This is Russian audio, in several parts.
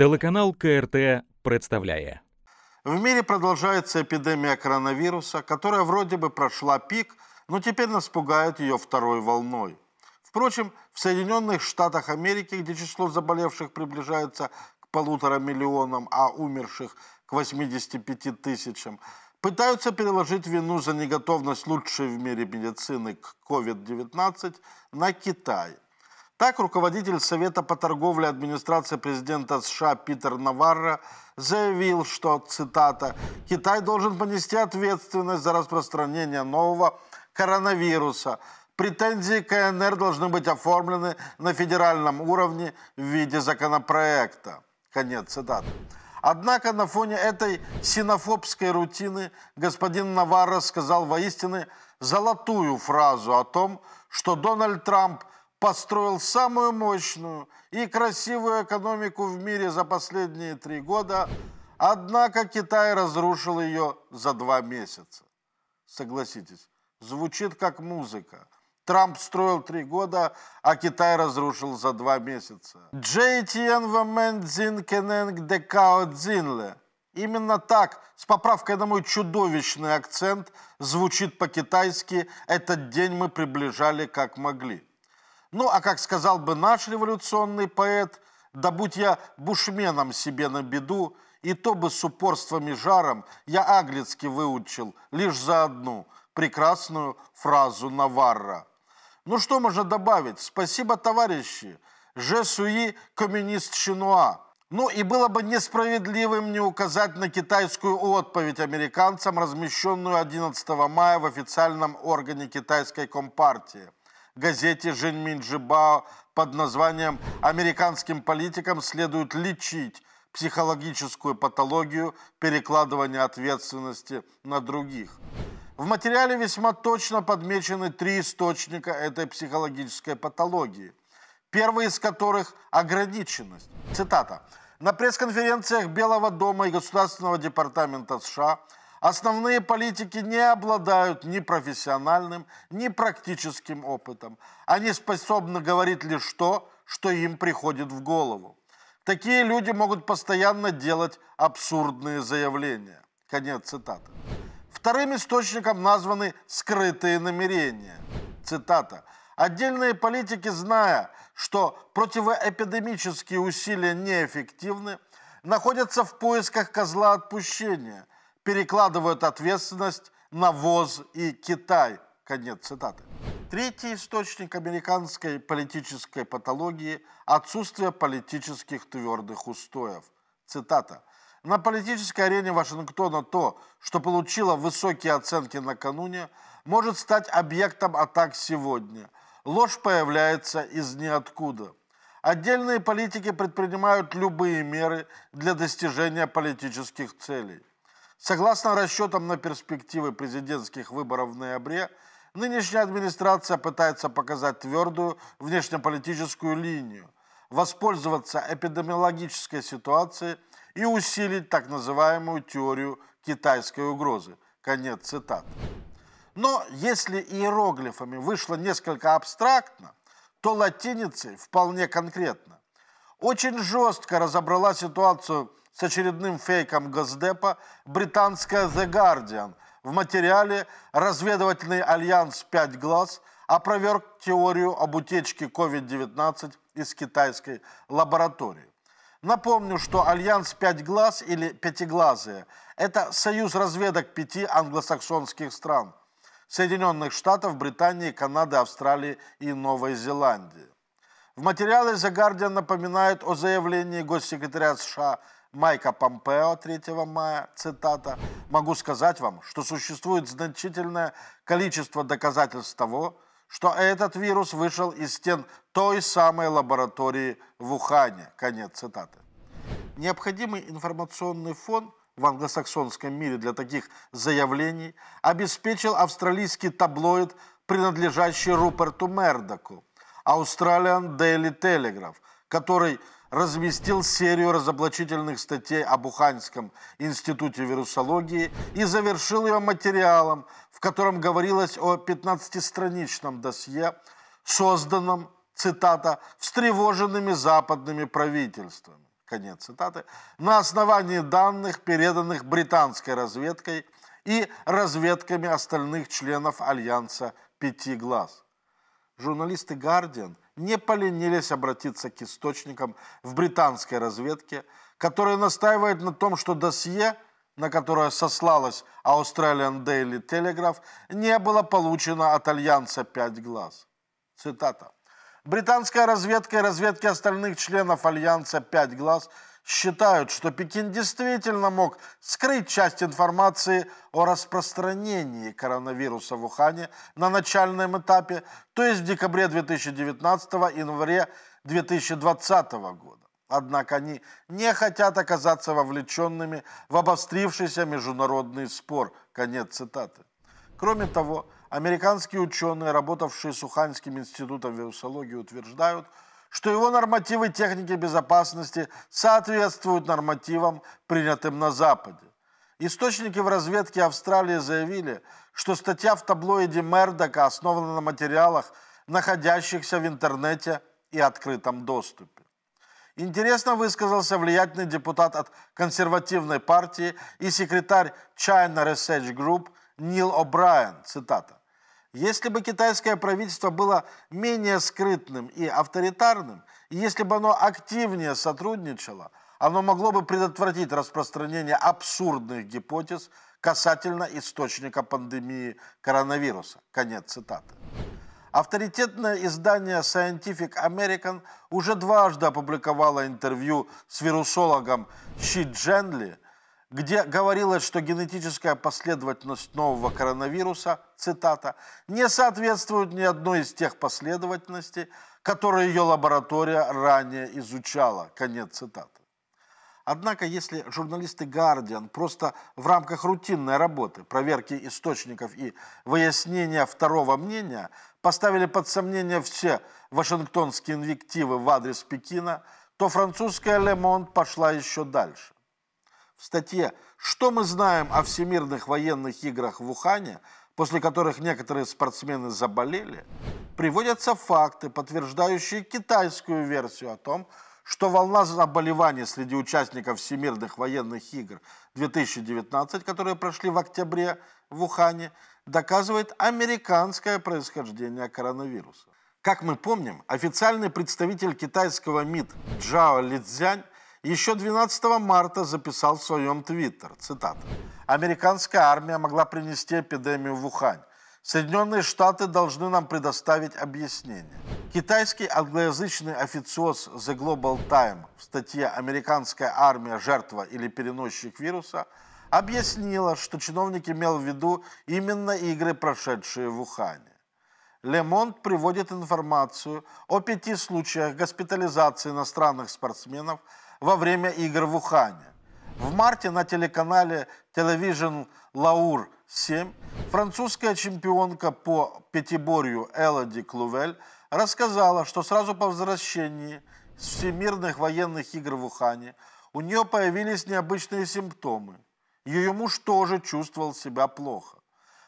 Телеканал КРТ представляет. В мире продолжается эпидемия коронавируса, которая вроде бы прошла пик, но теперь нас пугает ее второй волной. Впрочем, в Соединенных Штатах Америки, где число заболевших приближается к полутора миллионам, а умерших к 85 тысячам, пытаются переложить вину за неготовность лучшей в мире медицины к COVID-19 на Китай – так, руководитель Совета по торговле администрации президента США Питер Наварро заявил, что, цитата, «Китай должен понести ответственность за распространение нового коронавируса. Претензии КНР должны быть оформлены на федеральном уровне в виде законопроекта». Конец цитаты. Однако на фоне этой синофобской рутины господин Наварро сказал воистину золотую фразу о том, что Дональд Трамп – построил самую мощную и красивую экономику в мире за последние три года, однако Китай разрушил ее за два месяца. Согласитесь, звучит как музыка. Трамп строил три года, а Китай разрушил за два месяца. JTN Вамендзин Кененг Декао Дзинле. Именно так, с поправкой на мой чудовищный акцент, звучит по-китайски «Этот день мы приближали как могли». Ну, а как сказал бы наш революционный поэт, да будь я бушменом себе на беду, и то бы с упорством и жаром я аглицки выучил лишь за одну прекрасную фразу Наварра. Ну что можно добавить? Спасибо, товарищи. Же суи коммунист Шинуа. Ну и было бы несправедливым не указать на китайскую отповедь американцам, размещенную 11 мая в официальном органе китайской компартии – газете Минджибао под названием «Американским политикам следует лечить психологическую патологию перекладывания ответственности на других». В материале весьма точно подмечены три источника этой психологической патологии, первый из которых – ограниченность. Цитата. «На пресс-конференциях Белого дома и Государственного департамента США – Основные политики не обладают ни профессиональным, ни практическим опытом. Они способны говорить лишь то, что им приходит в голову. Такие люди могут постоянно делать абсурдные заявления. Конец цитаты. Вторым источником названы скрытые намерения. Цитата. Отдельные политики, зная, что противоэпидемические усилия неэффективны, находятся в поисках козла отпущения, перекладывают ответственность на ВОЗ и Китай. Конец цитаты. Третий источник американской политической патологии – отсутствие политических твердых устоев. Цитата. На политической арене Вашингтона то, что получило высокие оценки накануне, может стать объектом атак сегодня. Ложь появляется из ниоткуда. Отдельные политики предпринимают любые меры для достижения политических целей. Согласно расчетам на перспективы президентских выборов в ноябре, нынешняя администрация пытается показать твердую внешнеполитическую линию, воспользоваться эпидемиологической ситуацией и усилить так называемую теорию китайской угрозы. Конец цитаты. Но если иероглифами вышло несколько абстрактно, то латиницей вполне конкретно. Очень жестко разобрала ситуацию с очередным фейком Госдепа британская The Guardian в материале «Разведывательный альянс «Пять глаз» опроверг теорию об утечке COVID-19 из китайской лаборатории. Напомню, что Альянс «Пять глаз» или «Пятиглазые» – это союз разведок пяти англосаксонских стран – Соединенных Штатов, Британии, Канады, Австралии и Новой Зеландии. В материале The Guardian напоминает о заявлении госсекретаря США Майка Помпео 3 мая, цитата, «Могу сказать вам, что существует значительное количество доказательств того, что этот вирус вышел из стен той самой лаборатории в Ухане». Конец цитаты. Необходимый информационный фон в англосаксонском мире для таких заявлений обеспечил австралийский таблоид, принадлежащий Руперту Мердоку, Australian Daily Telegraph, который – разместил серию разоблачительных статей об Уханьском институте вирусологии и завершил ее материалом, в котором говорилось о 15-страничном досье, созданном, цитата, «встревоженными западными правительствами» конец цитаты, на основании данных, переданных британской разведкой и разведками остальных членов Альянса «Пяти глаз». Журналисты «Гардиан» не поленились обратиться к источникам в британской разведке, которые настаивают на том, что досье, на которое сослалась Australian Daily Telegraph, не было получено от Альянса «Пять глаз». Цитата. Британская разведка и разведки остальных членов Альянса «Пять глаз» считают, что Пекин действительно мог скрыть часть информации о распространении коронавируса в Ухане на начальном этапе, то есть в декабре 2019 и январе 2020 года. Однако они не хотят оказаться вовлеченными в обострившийся международный спор. Конец цитаты. Кроме того, американские ученые, работавшие с Уханским институтом вирусологии, утверждают, что его нормативы техники безопасности соответствуют нормативам, принятым на Западе. Источники в разведке Австралии заявили, что статья в таблоиде Мердока основана на материалах, находящихся в интернете и открытом доступе. Интересно высказался влиятельный депутат от консервативной партии и секретарь China Research Group Нил О'Брайен, цитата. Если бы китайское правительство было менее скрытным и авторитарным, и если бы оно активнее сотрудничало, оно могло бы предотвратить распространение абсурдных гипотез касательно источника пандемии коронавируса. Конец цитаты. Авторитетное издание Scientific American уже дважды опубликовало интервью с вирусологом Ши Дженли, где говорилось, что генетическая последовательность нового коронавируса, цитата, не соответствует ни одной из тех последовательностей, которые ее лаборатория ранее изучала. Конец цитаты. Однако, если журналисты «Гардиан» просто в рамках рутинной работы, проверки источников и выяснения второго мнения поставили под сомнение все вашингтонские инвективы в адрес Пекина, то французская «Ле Монт» пошла еще дальше в статье «Что мы знаем о всемирных военных играх в Ухане», после которых некоторые спортсмены заболели, приводятся факты, подтверждающие китайскую версию о том, что волна заболеваний среди участников Всемирных военных игр 2019, которые прошли в октябре в Ухане, доказывает американское происхождение коронавируса. Как мы помним, официальный представитель китайского МИД Джао Лидзянь еще 12 марта записал в своем твиттер, цитата, «Американская армия могла принести эпидемию в Ухань. Соединенные Штаты должны нам предоставить объяснение». Китайский англоязычный официоз The Global Time в статье «Американская армия, жертва или переносчик вируса» объяснила, что чиновник имел в виду именно игры, прошедшие в Ухане. Лемонт приводит информацию о пяти случаях госпитализации иностранных спортсменов во время игр в Ухане. В марте на телеканале Television Лаур 7 французская чемпионка по пятиборью Элоди Клувель рассказала, что сразу по возвращении с всемирных военных игр в Ухане у нее появились необычные симптомы. Ее муж тоже чувствовал себя плохо.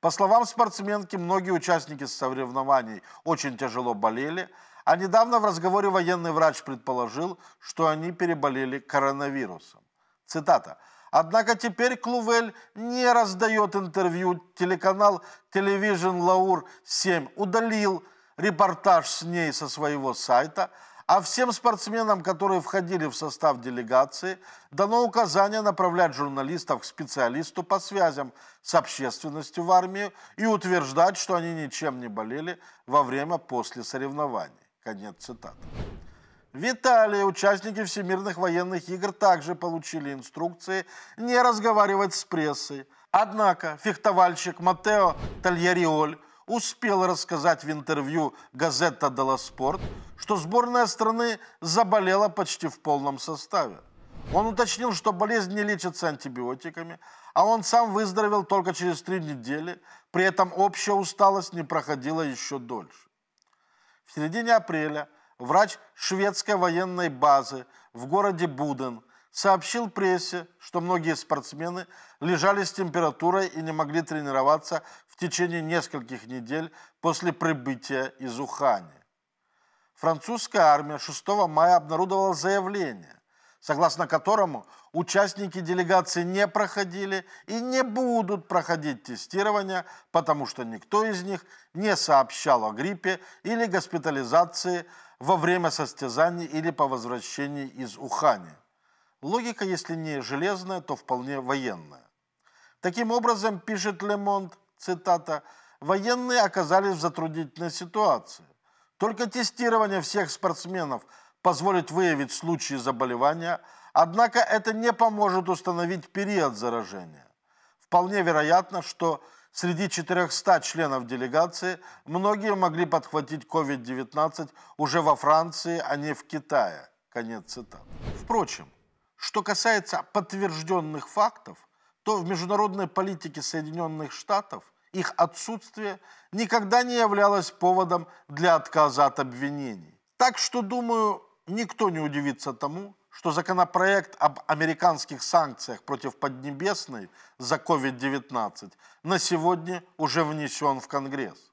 По словам спортсменки, многие участники соревнований очень тяжело болели, а недавно в разговоре военный врач предположил, что они переболели коронавирусом. Цитата. Однако теперь Клувель не раздает интервью. Телеканал Television Лаур 7 удалил репортаж с ней со своего сайта, а всем спортсменам, которые входили в состав делегации, дано указание направлять журналистов к специалисту по связям с общественностью в армию и утверждать, что они ничем не болели во время после соревнований. Конец цитаты. В Италии участники Всемирных военных игр также получили инструкции не разговаривать с прессой. Однако фехтовальщик Матео Тальяриоль успел рассказать в интервью газета «Делла Спорт», что сборная страны заболела почти в полном составе. Он уточнил, что болезнь не лечится антибиотиками, а он сам выздоровел только через три недели, при этом общая усталость не проходила еще дольше. В середине апреля врач шведской военной базы в городе Буден сообщил прессе, что многие спортсмены лежали с температурой и не могли тренироваться в течение нескольких недель после прибытия из Ухани. Французская армия 6 мая обнародовала заявление, согласно которому участники делегации не проходили и не будут проходить тестирование, потому что никто из них не сообщал о гриппе или госпитализации во время состязаний или по возвращении из Ухани. Логика, если не железная, то вполне военная. Таким образом, пишет Лемонт, цитата, «военные оказались в затруднительной ситуации. Только тестирование всех спортсменов – позволит выявить случаи заболевания, однако это не поможет установить период заражения. Вполне вероятно, что среди 400 членов делегации многие могли подхватить COVID-19 уже во Франции, а не в Китае. Конец цитаты. Впрочем, что касается подтвержденных фактов, то в международной политике Соединенных Штатов их отсутствие никогда не являлось поводом для отказа от обвинений. Так что, думаю, никто не удивится тому, что законопроект об американских санкциях против Поднебесной за COVID-19 на сегодня уже внесен в Конгресс.